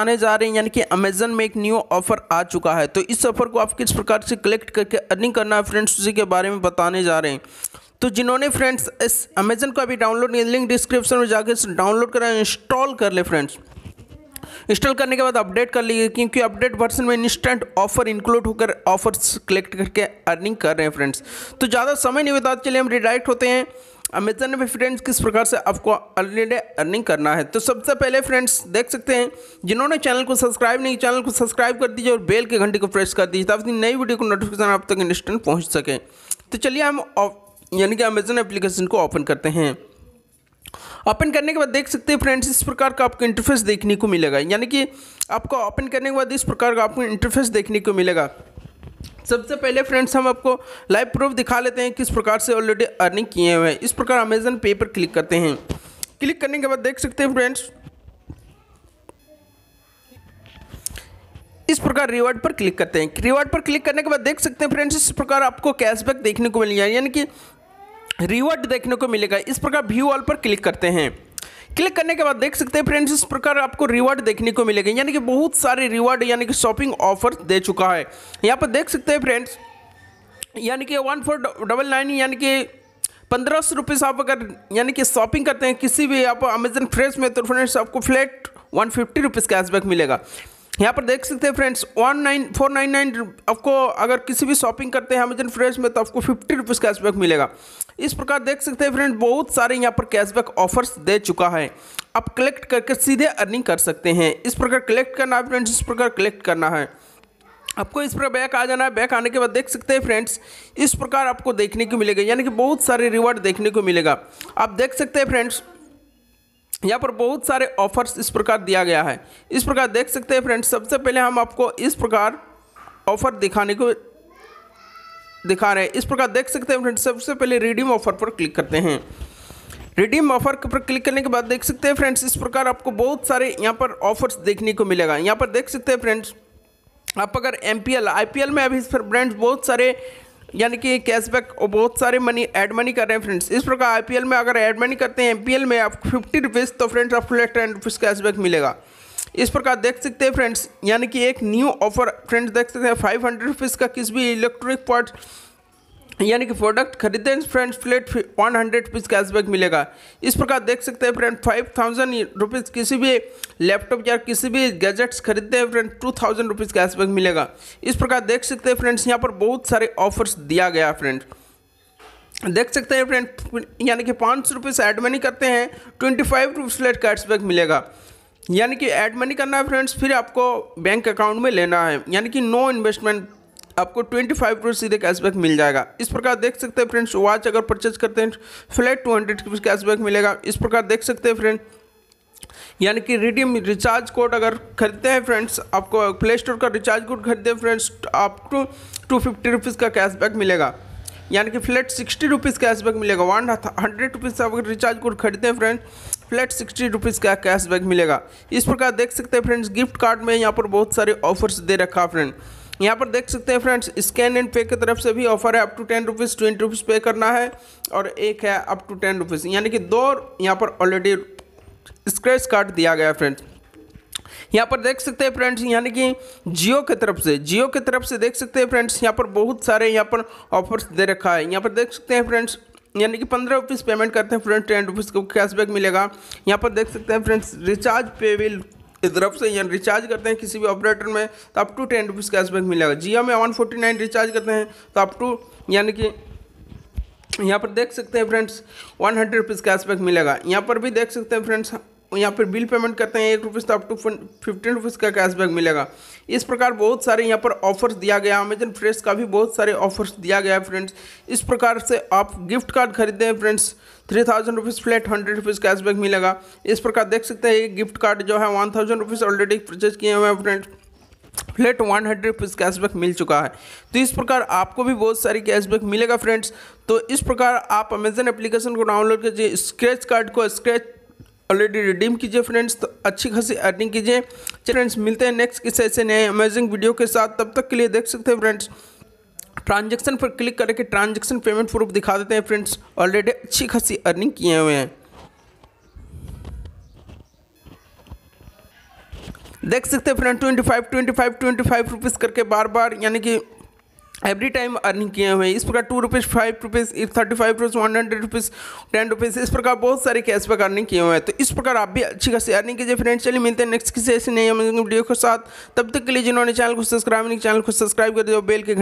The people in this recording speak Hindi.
आने जा रहे हैं यानी कि अमेजन में एक न्यू ऑफर आ चुका है तो इस ऑफर को आप किस प्रकार से कलेक्ट करके अर्निंग करना है फ्रेंड्स उसी के बारे में बताने जा रहे हैं तो जिन्होंने फ्रेंड्स इस अमेजन का अभी डाउनलोड नहीं लिंक डिस्क्रिप्शन में जाकर डाउनलोड करें इंस्टॉल कर ले फ्रेंड्स इंस्टॉल करने के बाद अपडेट कर लीजिए क्योंकि अपडेट वर्सन में इंस्टेंट ऑफर इंक्लूड होकर ऑफर्स कलेक्ट करके अर्निंग कर रहे हैं फ्रेंड्स तो ज़्यादा समय नहीं बताते चलिए हम रिडायरेक्ट होते हैं अमेजन में फ्रेंड्स किस प्रकार से आपको अर्ली डे अर्निंग करना है तो सबसे पहले फ्रेंड्स देख सकते हैं जिन्होंने चैनल को सब्सक्राइब नहीं चैनल को सब्सक्राइब कर दीजिए और बेल के घंटे को प्रेस कर दीजिए ताकि नई वीडियो को नोटिफिकेशन आप तक इंस्टेंट पहुँच सकें तो चलिए हम यानी कि अमेजन एप्लीकेशन को ओपन करते हैं ओपन करने के बाद देख सकते हैं फ्रेंड्स इस प्रकार का आपको इंटरफेस देखने को मिलेगा यानी कि आपको ओपन करने के बाद इस प्रकार का आपको इंटरफेस देखने को मिलेगा सबसे पहले फ्रेंड्स हम आपको लाइव प्रूफ दिखा लेते हैं किस प्रकार से ऑलरेडी अर्निंग किए हुए हैं इस प्रकार अमेजन पे पर क्लिक करते हैं क्लिक करने के बाद देख सकते हैं फ्रेंड्स इस प्रकार रिवार्ड पर क्लिक करते हैं रिवार्ड पर क्लिक करने के बाद देख सकते हैं फ्रेंड्स इस प्रकार आपको कैशबैक देखने को मिल जाए यानी कि रिवार्ड देखने को मिलेगा इस प्रकार व्यू ऑल पर क्लिक करते हैं क्लिक करने के बाद देख सकते हैं फ्रेंड्स इस प्रकार आपको रिवार्ड देखने को मिलेगा यानी कि बहुत सारे रिवार्ड यानी कि शॉपिंग ऑफर दे चुका है यहाँ पर देख सकते हैं फ्रेंड्स यानी कि वन फोर डबल नाइन यानी कि पंद्रह सौ रुपये से आप अगर यानी कि शॉपिंग करते हैं किसी भी आप अमेजन फ्रेश में तो फ्रेंड्स आपको flat one fifty rupees cashback मिलेगा यहाँ पर देख सकते हैं friends one nine four nine nine आपको अगर किसी भी शॉपिंग करते हैं अमेजन फ्रेश में तो आपको फिफ्टी रुपीज़ कैशबैक मिलेगा इस प्रकार देख सकते हैं फ्रेंड बहुत सारे यहाँ पर कैशबैक ऑफर्स दे चुका है आप कलेक्ट करके सीधे अर्निंग कर सकते हैं इस प्रकार कलेक्ट करना है फ्रेंड्स इस प्रकार कलेक्ट करना है आपको इस प्रकार बैक आ जाना है बैक आने के बाद देख सकते हैं फ्रेंड्स इस प्रकार आपको देखने को मिलेगा यानी कि बहुत सारे रिवॉर्ड देखने को मिलेगा आप देख सकते हैं फ्रेंड्स यहाँ पर बहुत सारे ऑफर्स इस प्रकार दिया गया है इस प्रकार देख सकते हैं फ्रेंड्स सबसे पहले हम आपको इस प्रकार ऑफर दिखाने को दिखा रहे हैं इस प्रकार देख सकते हैं फ्रेंड्स सबसे पहले रिडीम ऑफर पर क्लिक करते हैं रिडीम ऑफर पर क्लिक करने के बाद देख सकते हैं फ्रेंड्स इस प्रकार आपको बहुत सारे यहाँ पर ऑफर्स देखने को मिलेगा यहाँ पर देख सकते हैं फ्रेंड्स आप अगर एम पी में अभी फ्रेंड्स बहुत सारे यानी कि कैशबैक और बहुत सारे मनी एड मनी कर रहे हैं फ्रेंड्स इस प्रकार आईपीएल में अगर एड मनी करते हैं एमपीएल में आप फिफ्टी रुपीज़ तो फ्रेंड्स आपको टेन रुपीज़ कैशबैक मिलेगा इस प्रकार देख सकते हैं फ्रेंड्स यानी कि एक न्यू ऑफर फ्रेंड्स देख सकते हैं फाइव हंड्रेड रुपीज़ का किस भी इलेक्ट्रिक पार्ट यानी कि प्रोडक्ट खरीदें friends flat one hundred rupees cashback मिलेगा इस प्रकार देख सकते हैं फ्रेंड फाइव थाउजेंड रुपीज़ किसी भी लैपटॉप या किसी भी गैजेट्स खरीदते हैं friend two thousand rupees cashback मिलेगा इस प्रकार देख सकते हैं फ्रेंड्स यहाँ पर बहुत सारे ऑफर्स दिया गया फ्रेंड देख सकते हैं फ्रेंड यानी कि पाँच सौ रुपये से मनी करते हैं twenty five rupees flat cashback मिलेगा यानी कि ऐड मनी करना है फ्रेंड्स फिर आपको बैंक अकाउंट में लेना है यानी कि नो इन्वेस्टमेंट आपको ट्वेंटी फाइव सीधे कैशबैक मिल जाएगा इस प्रकार देख सकते हैं फ्रेंड्स वॉच अगर परचेज करते हैं फ्लैट टू हंड्रेड कैशबैक मिलेगा इस प्रकार देख सकते हैं फ्रेंड यानी कि रिडीम रिचार्ज कोड अगर खरीदते हैं फ्रेंड्स आपको प्ले स्टोर का रिचार्ज कोड खरीदते हैं फ्रेंड्स आपको टू फिफ्टी रुपीज़ का कैशबैक मिलेगा यानी कि फ्लैट सिक्सटी रुपीज़ कैशबैक मिलेगा वन हंड्रेड रुपीज़ से अगर रिचार्ज कोड खरीदते हैं फ्रेंड्स फ्लैट सिक्सटी रुपीज़ का कैशबैक मिलेगा इस प्रकार देख सकते हैं फ्रेंड्स गिफ्ट कार्ड में यहाँ पर बहुत सारे ऑफर्स दे रखा है फ्रेंड यहाँ पर देख सकते हैं फ्रेंड्स स्कैन एंड पे की तरफ से भी ऑफर है up to ten rupees twenty rupees pay करना है और एक है अप टू टेन रुपीज़ यानी कि दो यहाँ पर ऑलरेडी स्क्रैच कार्ड दिया गया फ्रेंड्स यहाँ पर देख सकते हैं फ्रेंड्स यानी कि जियो की तरफ से जियो की तरफ से देख सकते हैं फ्रेंड्स यहाँ पर बहुत सारे यहाँ पर ऑफर्स दे रखा है यहाँ पर देख सकते हैं फ्रेंड्स यानी कि पंद्रह रुपीज़ पेमेंट करते हैं फ्रेंड्स टेन रुपीज़ को कैशबैक मिलेगा यहाँ पर देख सकते हैं फ्रेंड्स रिचार्ज पे विल की तरफ से यानी रिचार्ज करते हैं किसी भी ऑपरेटर में तो up to ten rupees cashback मिलेगा जियो में वन फोर्टी नाइन रिचार्ज करते हैं तो अप टू यानी कि यहाँ पर देख सकते हैं friends one hundred rupees cashback मिलेगा यहाँ पर भी देख सकते हैं फ्रेंड्स यहाँ पर बिल पेमेंट करते हैं एक रुपीज़ तो अप टू फिफ्टीन रुपीज़ का कैशबैक मिलेगा इस प्रकार बहुत सारे यहाँ पर ऑफर्स दिया गया अमेजन फ्रेश का भी बहुत सारे ऑफर्स दिया गया है फ्रेंड्स इस प्रकार से आप गिफ्ट कार्ड खरीदते हैं friends three thousand rupees flat hundred rupees cashback मिलेगा इस प्रकार देख सकते हैं गिफ्ट कार्ड जो है one thousand rupees already purchase किए हुए हैं friends flat one hundred rupees cashback मिल चुका है तो इस प्रकार आपको भी बहुत सारी कैशबैक मिलेगा फ्रेंड्स तो इस प्रकार आप अमेजन एप्लीकेशन को डाउनलोड कीजिए स्क्रैच कार्ड को स्क्रैच ऑलरेडी रिडीम कीजिए फ्रेंड्स तो अच्छी खासी अर्निंग कीजिए फ्रेंड्स मिलते हैं नेक्स्ट किसी ऐसे नए अमेजिंग वीडियो के साथ तब तक के लिए देख सकते हैं फ्रेंड्स ट्रांजेक्शन पर क्लिक करके ट्रांजेक्शन पेमेंट प्रूफ दिखा देते हैं फ्रेंड्स ऑलरेडी अच्छी खासी अर्निंग किए हुए हैं देख सकते हैं friend twenty five twenty five twenty five rupees करके बार बार यानी कि एवरी टाइम अर्निंग किए हुए हैं इस प्रकार two rupees five rupees thirty five rupees one hundred rupees ten rupees इस प्रकार बहुत सारे पर अर्निंग किए हुए हैं तो इस प्रकार आप भी अच्छी खासी अर्निंग कीजिए फ्रेंड्स चलिए मिलते हैं नेक्स्ट किसी ऐसे नई वीडियो के साथ तब तक के लिए जिन्होंने चैनल को सब्सक्राइब नहीं चैनल को सब्सक्राइब कर दिया बेल के